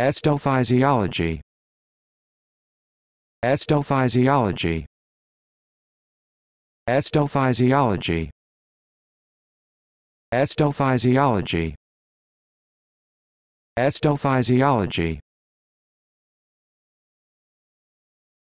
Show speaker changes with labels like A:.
A: Estophysiology Estophysiology Estophysiology Estophysiology Estophysiology